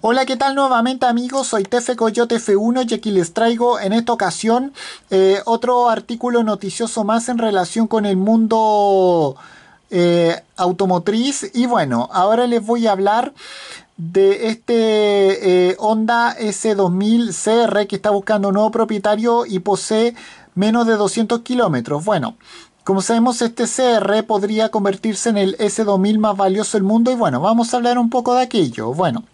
Hola, ¿qué tal nuevamente amigos? Soy Tefe Coyote F1 y aquí les traigo en esta ocasión eh, otro artículo noticioso más en relación con el mundo eh, automotriz. Y bueno, ahora les voy a hablar de este eh, Honda S2000 CR que está buscando un nuevo propietario y posee menos de 200 kilómetros. Bueno, como sabemos, este CR podría convertirse en el S2000 más valioso del mundo y bueno, vamos a hablar un poco de aquello. Bueno,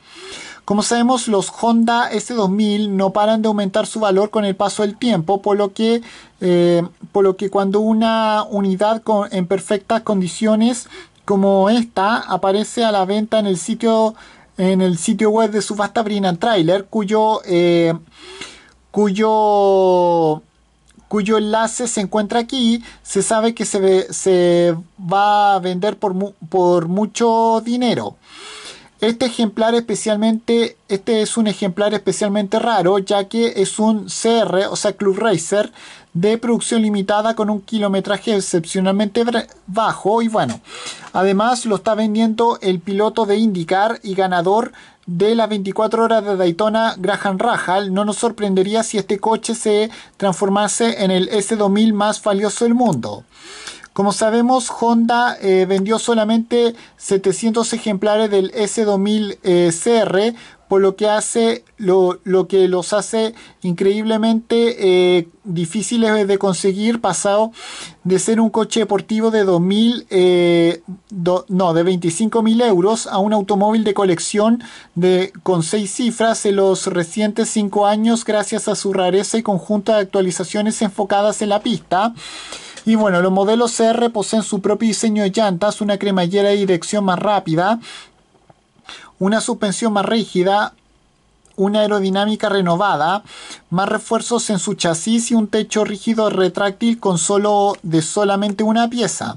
como sabemos, los Honda S2000 no paran de aumentar su valor con el paso del tiempo, por lo que, eh, por lo que cuando una unidad en perfectas condiciones como esta aparece a la venta en el sitio, en el sitio web de subasta Brina Trailer, cuyo, eh, cuyo cuyo enlace se encuentra aquí, se sabe que se, se va a vender por, por mucho dinero. Este ejemplar especialmente, este es un ejemplar especialmente raro, ya que es un CR, o sea, Club Racer, de producción limitada con un kilometraje excepcionalmente bajo. Y bueno, además lo está vendiendo el piloto de IndyCar y ganador de las 24 horas de Daytona, Graham Rahal. No nos sorprendería si este coche se transformase en el S2000 más valioso del mundo. Como sabemos, Honda eh, vendió solamente 700 ejemplares del S2000 eh, CR, por lo que hace lo, que los hace increíblemente eh, difíciles de conseguir pasado de ser un coche deportivo de 2000 no de 25.000 euros a un automóvil de colección de con seis cifras en los recientes cinco años gracias a su rareza y conjunto de actualizaciones enfocadas en la pista y bueno, los modelos CR poseen su propio diseño de llantas, una cremallera de dirección más rápida, una suspensión más rígida, una aerodinámica renovada, más refuerzos en su chasis y un techo rígido retráctil con solo de solamente una pieza.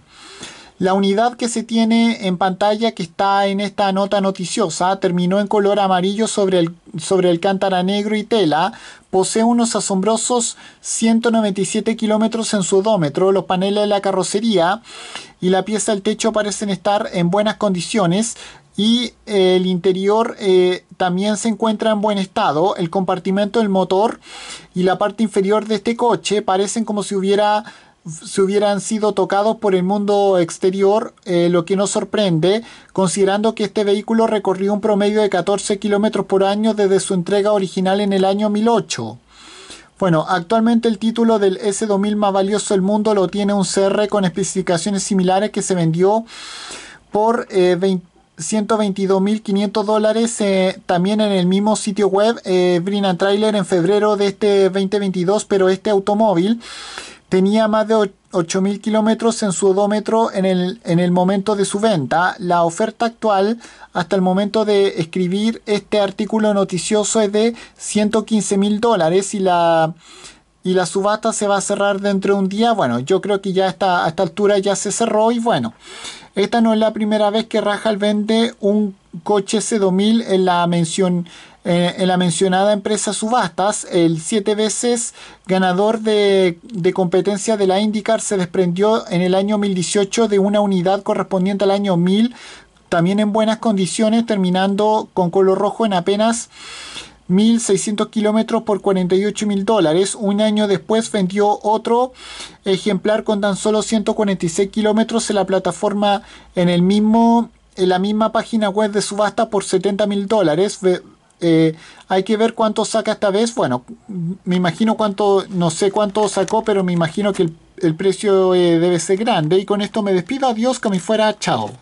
La unidad que se tiene en pantalla que está en esta nota noticiosa terminó en color amarillo sobre, el, sobre negro y tela. Posee unos asombrosos 197 kilómetros en su Los paneles de la carrocería y la pieza del techo parecen estar en buenas condiciones y eh, el interior eh, también se encuentra en buen estado. El compartimento del motor y la parte inferior de este coche parecen como si hubiera se hubieran sido tocados por el mundo exterior, eh, lo que nos sorprende, considerando que este vehículo recorrió un promedio de 14 kilómetros por año desde su entrega original en el año 2008. Bueno, actualmente el título del S2000 más valioso del mundo lo tiene un CR con especificaciones similares que se vendió por 122.500 eh, dólares eh, también en el mismo sitio web eh, Brina Trailer en febrero de este 2022, pero este automóvil tenía más de 8.000 kilómetros en su odómetro en el, en el momento de su venta. La oferta actual hasta el momento de escribir este artículo noticioso es de 115.000 dólares y la, y la subasta se va a cerrar dentro de un día. Bueno, yo creo que ya a esta altura ya se cerró y bueno, esta no es la primera vez que Rajal vende un coche C2000 en la mención eh, en la mencionada empresa Subastas, el siete veces ganador de, competencia de la IndyCar se desprendió en el año 2018 de una unidad correspondiente al año 1000, también en buenas condiciones, terminando con color rojo en apenas 1.600 kilómetros por 48 mil dólares. Un año después vendió otro ejemplar con tan solo 146 kilómetros en la plataforma en el mismo en la misma página web de subasta por 70.000 mil dólares eh, hay que ver cuánto saca esta vez. Bueno, me imagino cuánto, no sé cuánto sacó, pero me imagino que el, precio eh, debe ser grande. Y con esto me despido. Adiós, que me fuera. Chao.